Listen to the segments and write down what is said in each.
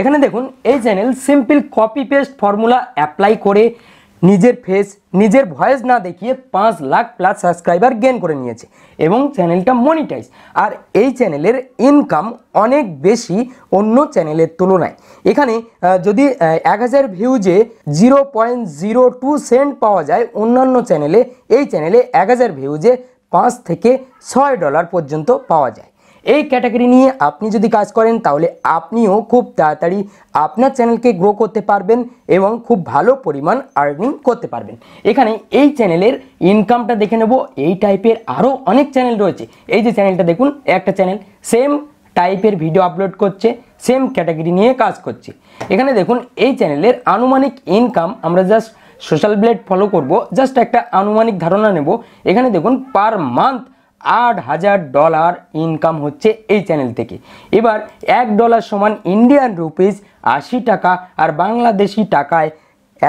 এখানে দেখুন এই channel simple copy paste formula apply করে নিজের ফেস নিজের ভয়েস না দেখিয়ে পাঁচ লাখ প্লাস সাবস্ক্রাইবার গেন করে নিয়েছে এবং চ্যানেলটা মনিটাইজ আর এই চ্যানেলের ইনকাম অনেক বেশি অন্য চ্যানেলের তুলনায় এখানে যদি এক হাজার ভিউজে zero point zero two cent পাওয়া যায় অন্যান্য চ্যানেলে এই চ্যানেলে এক হাজার ভিউজে পাঁচ থেকে ছয় ডলার পর্যন্ত পাওয়া যায় এই ক্যাটাগরি নিয়ে আপনি যদি কাজ করেন তাহলে আপনিও খুব তাড়াতাড়ি আপনার চ্যানেলকে গ্রো করতে পারবেন এবং খুব ভালো পরিমাণ আর্নিং করতে পারবেন এখানে এই চ্যানেলের ইনকামটা দেখে নেব এই টাইপের আরও অনেক চ্যানেল রয়েছে এই যে চ্যানেলটা দেখুন একটা চ্যানেল সেম টাইপের ভিডিও আপলোড করছে সেম ক্যাটাগরি নিয়ে কাজ করছে এখানে দেখুন এই চ্যানেলের আনুমানিক ইনকাম আমরা জাস্ট সোশ্যাল ব্লেড ফলো করব জাস্ট একটা আনুমানিক ধারণা নেব এখানে দেখুন পার মান্থ আট হাজার ডলার ইনকাম হচ্ছে এই চ্যানেল থেকে এবার এক ডলার সমান ইন্ডিয়ান রুপিস আশি টাকা আর বাংলাদেশি টাকায়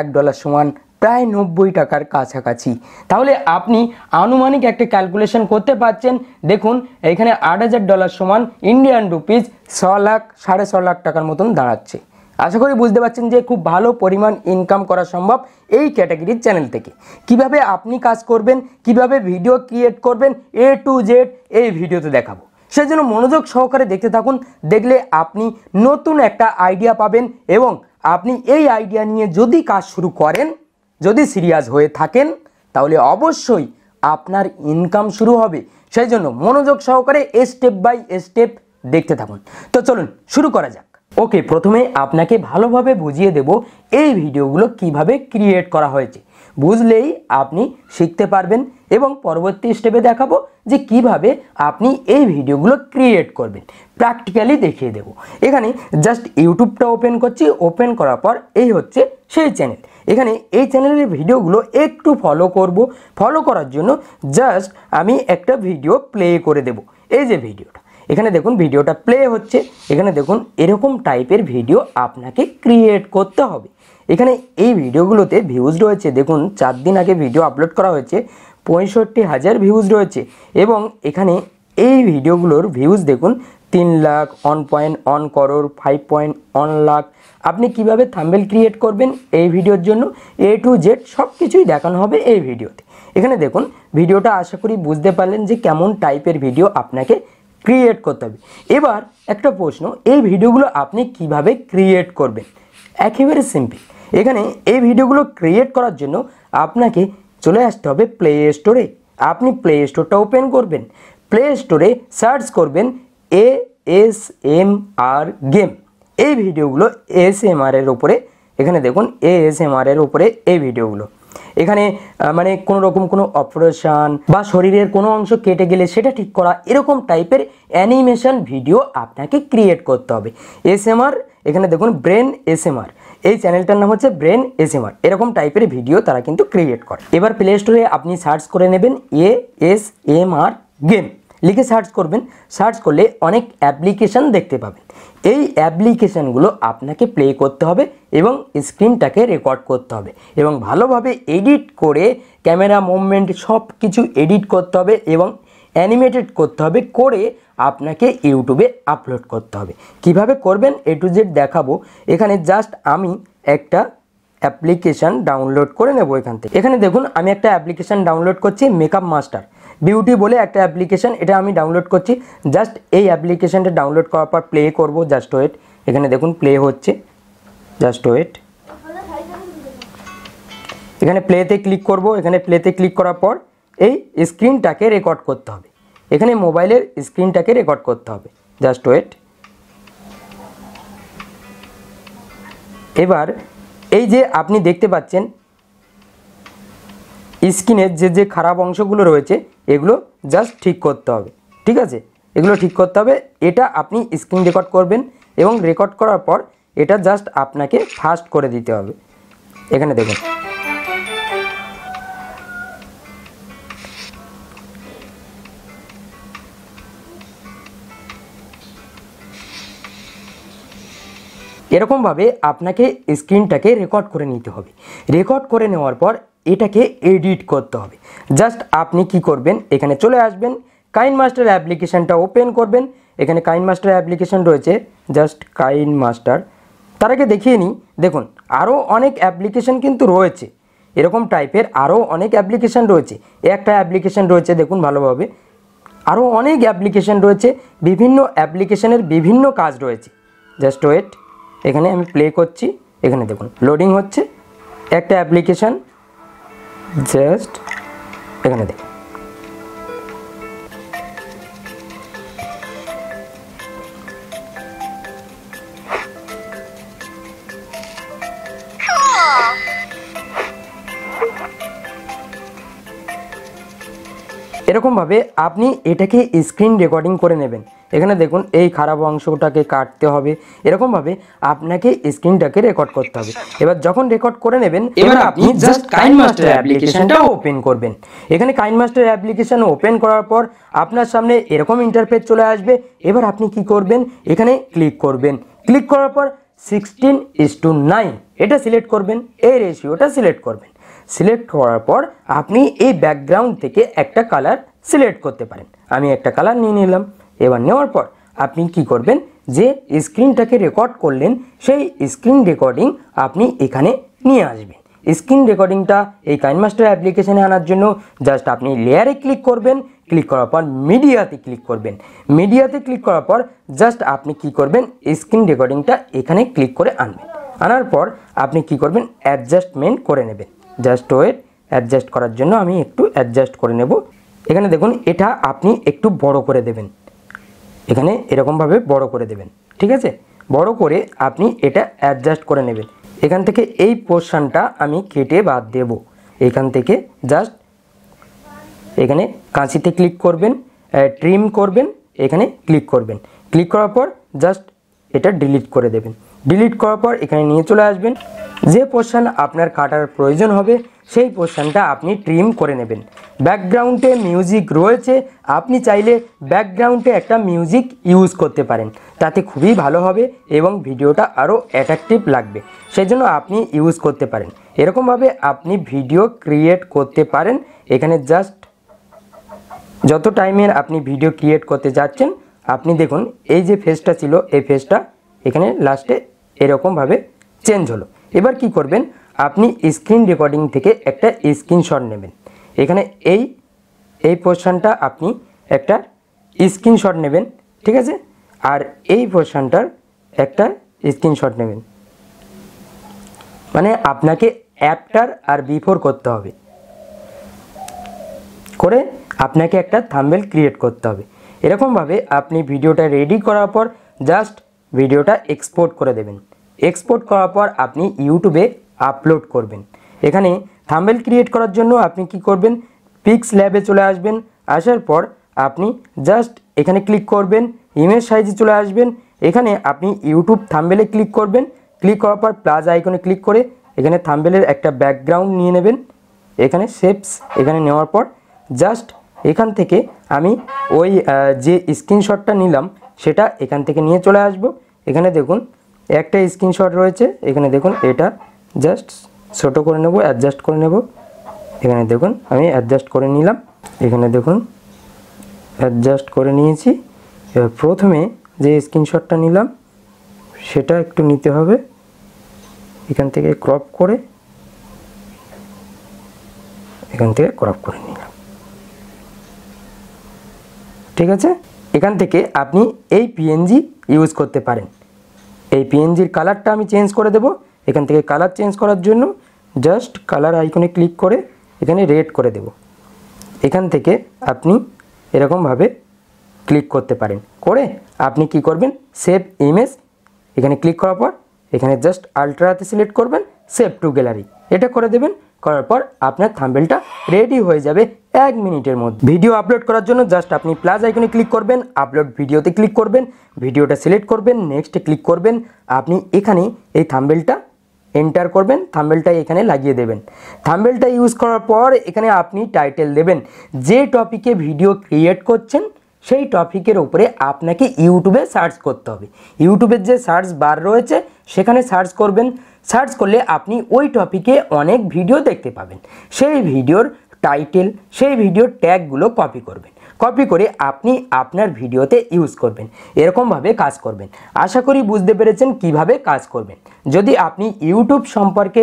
এক ডলার সমান প্রায় নব্বই টাকার কাছাকাছি তাহলে আপনি আনুমানিক একটা ক্যালকুলেশন করতে পারছেন দেখুন এখানে আট হাজার ডলার সমান ইন্ডিয়ান রুপিস ছ লাখ সাড়ে ছ লাখ টাকার মতন দাঁড়াচ্ছে আশা করি বুঝতে পারছেন যে খুব ভালো পরিমাণ ইনকাম করা সম্ভব এই ক্যাটাগরির চ্যানেল থেকে কিভাবে আপনি কাজ করবেন কিভাবে ভিডিও ক্রিয়েট করবেন এ টু জেড এই ভিডিওতে দেখাবো সেই জন্য মনোযোগ সহকারে দেখতে থাকুন দেখলে আপনি নতুন একটা আইডিয়া পাবেন এবং আপনি এই আইডিয়া নিয়ে যদি কাজ শুরু করেন যদি সিরিয়াস হয়ে থাকেন তাহলে অবশ্যই আপনার ইনকাম শুরু হবে সেই জন্য মনোযোগ সহকারে স্টেপ বাই স্টেপ দেখতে থাকুন তো চলুন শুরু করা যাক ওকে প্রথমে আপনাকে ভালোভাবে বুঝিয়ে দেব এই ভিডিওগুলো কিভাবে ক্রিয়েট করা হয়েছে বুঝলেই আপনি শিখতে পারবেন এবং পরবর্তী স্টেপে দেখাবো যে কিভাবে আপনি এই ভিডিওগুলো ক্রিয়েট করবেন প্র্যাকটিক্যালি দেখিয়ে দেব এখানে জাস্ট ইউটিউবটা ওপেন করছি ওপেন করার পর এই হচ্ছে সেই চ্যানেল এখানে এই চ্যানেলের ভিডিওগুলো একটু ফলো করব ফলো করার জন্য জাস্ট আমি একটা ভিডিও প্লে করে দেব এই যে ভিডিওটা এখানে দেখুন ভিডিওটা প্লে হচ্ছে এখানে দেখুন এরকম টাইপের ভিডিও আপনাকে ক্রিয়েট করতে হবে এখানে এই ভিডিওগুলোতে ভিউজ রয়েছে দেখুন চার দিন আগে ভিডিও আপলোড করা হয়েছে পঁয়ষট্টি হাজার ভিউজ রয়েছে এবং এখানে এই ভিডিওগুলোর ভিউজ দেখুন তিন lakh one point one crore five point one lakh আপনি কিভাবে থাম্বেল ক্রিয়েট করবেন এই ভিডিওর জন্য এ টু জেড সব কিছুই দেখানো হবে এই ভিডিওতে এখানে দেখুন ভিডিওটা আশা করি বুঝতে পারলেন যে কেমন টাইপের ভিডিও আপনাকে ক্রিয়েট করতে হবে এবার একটা প্রশ্ন এই ভিডিওগুলো আপনি কিভাবে ক্রিয়েট করবেন একেবারে সিম্পল এখানে এই ভিডিওগুলো ক্রিয়েট করার জন্য আপনাকে চলে আসতে হবে প্লে স্টোরে আপনি প্লে স্টোরটা ওপেন করবেন প্লে স্টোরে সার্চ করবেন A S M R game এই ভিডিওগুলো এস এম আরের ওপরে এখানে দেখুন এ এস এম আরের ওপরে এই ভিডিওগুলো এখানে মানে কোনো রকম কোনো অপারেশান বা শরীরের কোনো অংশ কেটে গেলে সেটা ঠিক করা এরকম টাইপের অ্যানিমেশন ভিডিও আপনাকে ক্রিয়েট করতে হবে এসএমআর এখানে দেখুন ব্রেন এসএমআর এই চ্যানেলটার নাম হচ্ছে ব্রেন এসএমআর এরকম টাইপের ভিডিও তারা কিন্তু ক্রিয়েট করে এবার প্লে স্টোরে আপনি সার্চ করে নেবেন A S M R game লিখে সার্চ করবেন সার্চ করলে অনেক অ্যাপ্লিকেশান দেখতে পাবেন এই অ্যাপ্লিকেশানগুলো আপনাকে প্লে করতে হবে এবং স্ক্রিনটাকে রেকর্ড করতে হবে এবং ভালোভাবে এডিট করে ক্যামেরা মুভমেন্ট সব কিছু এডিট করতে হবে এবং অ্যানিমেটেড করতে হবে করে আপনাকে ইউটিউবে আপলোড করতে হবে কিভাবে করবেন এ টু জেড দেখাবো এখানে জাস্ট আমি একটা অ্যাপ্লিকেশান ডাউনলোড করে নেব এখান থেকে এখানে দেখুন আমি একটা অ্যাপ্লিকেশান ডাউনলোড করছি মেকআপ মাস্টার বিউটি বলে একটা অ্যাপ্লিকেশান এটা আমি ডাউনলোড করছি জাস্ট এই অ্যাপ্লিকেশানটা ডাউনলোড করার পর প্লে করব জাস্ট ওয়েট এখানে দেখুন প্লে হচ্ছে জাস্ট ওয়েট এখানে প্লেতে ক্লিক করব এখানে প্লেতে ক্লিক করার পর এই স্ক্রিনটাকে রেকর্ড করতে হবে এখানে মোবাইলের স্ক্রিনটাকে রেকর্ড করতে হবে জাস্ট ওয়েট এবার এই যে আপনি দেখতে পাচ্ছেন স্কিনের যে যে খারাপ অংশগুলো রয়েছে এগুলো জাস্ট ঠিক করতে হবে ঠিক আছে এগুলো ঠিক করতে হবে এটা আপনি স্ক্রিন রেকর্ড করবেন এবং রেকর্ড করার পর এটা জাস্ট আপনাকে ফাস্ট করে দিতে হবে এখানে দেখুন এরকমভাবে আপনাকে স্ক্রিনটাকে রেকর্ড করে নিতে হবে রেকর্ড করে নেওয়ার পর এটাকে এডিট করতে হবে জাস্ট আপনি কি করবেন এখানে চলে আসবেন কাইন মাস্টার অ্যাপ্লিকেশানটা ওপেন করবেন এখানে কাইন মাস্টার অ্যাপ্লিকেশান রয়েছে জাস্ট কাইন মাস্টার তার আগে দেখিয়ে নিই দেখুন আরও অনেক অ্যাপ্লিকেশান কিন্তু রয়েছে এরকম টাইপের আরও অনেক অ্যাপ্লিকেশান রয়েছে একটা অ্যাপ্লিকেশান রয়েছে দেখুন ভালোভাবে আরও অনেক অ্যাপ্লিকেশান রয়েছে বিভিন্ন অ্যাপ্লিকেশানের বিভিন্ন কাজ রয়েছে জাস্ট ওয়েট এখানে আমি প্লে করছি এখানে দেখুন লোডিং হচ্ছে একটা অ্যাপ্লিকেশান জাস্ট এখানে দিই এরকমভাবে আপনি এটাকে স্ক্রিন রেকর্ডিং করে নেবেন এখানে দেখুন এই খারাপ অংশটাকে কাটতে হবে এরকমভাবে আপনাকে স্ক্রিনটাকে রেকর্ড করতে হবে এবার যখন রেকর্ড করে নেবেন এবার আপনি জাস্ট কাইন মাস্টার অ্যাপ্লিকেশনটা ওপেন করবেন এখানে কাইন মাস্টার অ্যাপ্লিকেশন ওপেন করার পর আপনার সামনে এরকম ইন্টারফেস চলে আসবে এবার আপনি কি করবেন এখানে ক্লিক করবেন ক্লিক করার পর সিক্সটিন ইস টু নাইন এটা সিলেক্ট করবেন এই রেশিওটা সিলেক্ট করবেন সিলেক্ট করার পর আপনি এই ব্যাকগ্রাউন্ড থেকে একটা কালার সিলেক্ট করতে পারেন আমি একটা কালার নিয়ে নিলাম এবার নেওয়ার পর আপনি কি করবেন যে স্ক্রিনটাকে রেকর্ড করলেন সেই স্ক্রিন রেকর্ডিং আপনি এখানে নিয়ে আসবেন স্ক্রিন রেকর্ডিংটা এই কাইনমাস্টার অ্যাপ্লিকেশানে আনার জন্য জাস্ট আপনি লেয়ারে ক্লিক করবেন ক্লিক করার পর মিডিয়াতে ক্লিক করবেন মিডিয়াতে ক্লিক করার পর জাস্ট আপনি কি করবেন স্ক্রিন রেকর্ডিংটা এখানে ক্লিক করে আনবেন আনার পর আপনি কি করবেন অ্যাডজাস্টমেন্ট করে নেবেন জাস্ট ওয়েট অ্যাডজাস্ট করার জন্য আমি একটু অ্যাডজাস্ট করে নেব এখানে দেখুন এটা আপনি একটু বড় করে দেবেন এখানে এরকমভাবে বড় করে দেবেন ঠিক আছে বড় করে আপনি এটা অ্যাডজাস্ট করে নেবেন এখান থেকে এই পোর্শানটা আমি কেটে বাদ দেব এখান থেকে জাস্ট এখানে কাঁচিতে ক্লিক করবেন ট্রিম করবেন এখানে ক্লিক করবেন ক্লিক করার পর জাস্ট এটা ডিলিট করে দেবেন ডিলিট করার পর এখানে নিয়ে চলে আসবেন যে পোর্শান আপনার কাটার প্রয়োজন হবে সেই পোর্শনটা আপনি ট্রিম করে নেবেন ব্যাকগ্রাউন্ডে মিউজিক রয়েছে আপনি চাইলে ব্যাকগ্রাউন্ডে একটা মিউজিক ইউজ করতে পারেন তাতে খুবই ভালো হবে এবং ভিডিওটা আরও অ্যাট্রাকটিভ লাগবে সেজন্য আপনি ইউজ করতে পারেন এরকমভাবে আপনি ভিডিও ক্রিয়েট করতে পারেন এখানে জাস্ট যত টাইমের আপনি ভিডিও ক্রিয়েট করতে যাচ্ছেন আপনি দেখুন এই যে ফেসটা ছিল এই ফেসটা এখানে লাস্টে এরকমভাবে চেঞ্জ হলো এবার কি করবেন আপনি স্ক্রিন রেকর্ডিং থেকে একটা স্ক্রিনশট নেবেন এখানে এই এই পোর্শনটা আপনি একটা স্ক্রিনশট নেবেন ঠিক আছে আর এই পোর্শনটার একটা স্ক্রিনশট নেবেন মানে আপনাকে অ্যাপটার আর বিফোর করতে হবে করে আপনাকে একটা থাম্বেল ক্রিয়েট করতে হবে এরকমভাবে আপনি ভিডিওটা রেডি করার পর জাস্ট ভিডিওটা এক্সপোর্ট করে দেবেন এক্সপোর্ট করার পর আপনি ইউটিউবে আপলোড করবেন এখানে থাম্বেল ক্রিয়েট করার জন্য আপনি কি করবেন পিক্স ল্যাবে চলে আসবেন আসার পর আপনি জাস্ট এখানে ক্লিক করবেন ইমেজ সাইজে চলে আসবেন এখানে আপনি ইউটিউব থাম্বেলে ক্লিক করবেন ক্লিক করার পর প্লাস আইকনে ক্লিক করে এখানে থাম্বেলের একটা ব্যাকগ্রাউন্ড নিয়ে নেবেন এখানে শেপস এখানে নেওয়ার পর জাস্ট এখান থেকে আমি ওই যে স্ক্রিনশটটা নিলাম সেটা এখান থেকে নিয়ে চলে আসব এখানে দেখুন একটা স্ক্রিনশট রয়েছে এখানে দেখুন এটা জাস্ট ছোট করে নেব অ্যাডজাস্ট করে নেব এখানে দেখুন আমি অ্যাডজাস্ট করে নিলাম এখানে দেখুন অ্যাডজাস্ট করে নিয়েছি এবার প্রথমে যে স্ক্রিনশটটা নিলাম সেটা একটু নিতে হবে এখান থেকে ক্রপ করে এখান থেকে ক্রপ করে নিলাম ঠিক আছে এখান থেকে আপনি এই পিএনজি ইউজ করতে পারেন এই পিএনজির কালারটা আমি চেঞ্জ করে দেবো এখান থেকে কালার চেঞ্জ করার জন্য জাস্ট কালার আইকনে ক্লিক করে এখানে রেড করে দেব এখান থেকে আপনি এরকমভাবে ক্লিক করতে পারেন করে আপনি কি করবেন সেভ ইমেজ এখানে ক্লিক করার পর এখানে জাস্ট আলট্রাতে সিলেক্ট করবেন সেভ টু গ্যালারি এটা করে দেবেন করার পর আপনার থাম্বেলটা রেডি হয়ে যাবে এক মিনিটের মধ্যে ভিডিও আপলোড করার জন্য জাস্ট আপনি প্লাস আইকনে ক্লিক করবেন আপলোড ভিডিওতে ক্লিক করবেন ভিডিওটা সিলেক্ট করবেন নেক্সটে ক্লিক করবেন আপনি এখানে এই থাম্বেলটা এন্টার করবেন থাম্বেলটা এখানে লাগিয়ে দেবেন থাম্বেলটা ইউজ করার পর এখানে আপনি টাইটেল দেবেন যে টপিকে ভিডিও ক্রিয়েট করছেন সেই টপিকের উপরে আপনাকে ইউটিউবে সার্চ করতে হবে ইউটিউবের যে সার্চ বার রয়েছে সেখানে সার্চ করবেন সার্চ করলে আপনি ওই টপিকে অনেক ভিডিও দেখতে পাবেন সেই ভিডিওর টাইটেল সেই ভিডিওর ট্যাগগুলো কপি করবেন কপি করে আপনি আপনার ভিডিওতে ইউজ করবেন এরকমভাবে কাজ করবেন আশা করি বুঝতে পেরেছেন কিভাবে কাজ করবেন যদি আপনি ইউটিউব সম্পর্কে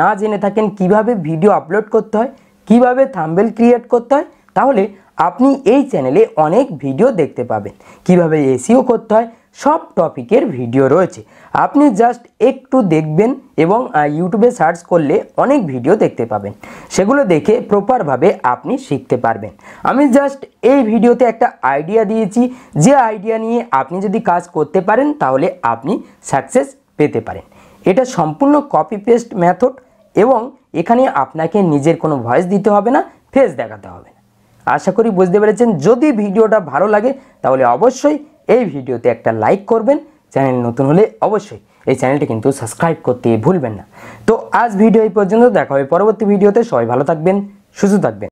না জেনে থাকেন কিভাবে ভিডিও আপলোড করতে হয় কিভাবে থাম্বেল ক্রিয়েট করতে হয় তাহলে আপনি এই চ্যানেলে অনেক ভিডিও দেখতে পাবেন কিভাবে এসিও e করতে হয় সব টপিকের ভিডিও রয়েছে আপনি জাস্ট একটু দেখবেন এবং ইউটিউবে সার্চ করলে অনেক ভিডিও দেখতে পাবেন সেগুলো দেখে প্রপারভাবে আপনি শিখতে পারবেন আমি জাস্ট এই ভিডিওতে একটা আইডিয়া দিয়েছি যে আইডিয়া নিয়ে আপনি যদি কাজ করতে পারেন তাহলে আপনি সাকসেস পেতে পারেন এটা সম্পূর্ণ কপি পেস্ট মেথড এবং এখানে আপনাকে নিজের কোনো ভয়েস দিতে হবে না ফেস দেখাতে হবে আশা করি বুঝতে পেরেছেন যদি ভিডিওটা ভালো লাগে তাহলে অবশ্যই এই ভিডিওতে একটা লাইক করবেন চ্যানেল নতুন হলে অবশ্যই এই চ্যানেলটি কিন্তু সাবস্ক্রাইব করতে ভুলবেন না তো আজ ভিডিও এই পর্যন্ত দেখা হবে পরবর্তী ভিডিওতে সবাই ভালো থাকবেন সুস্থ থাকবেন